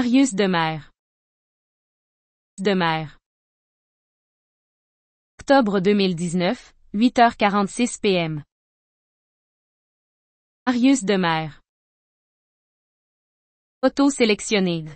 Arius de mer. De mer. Octobre 2019, 8h46 p.m. Arius de mer. Auto sélectionné.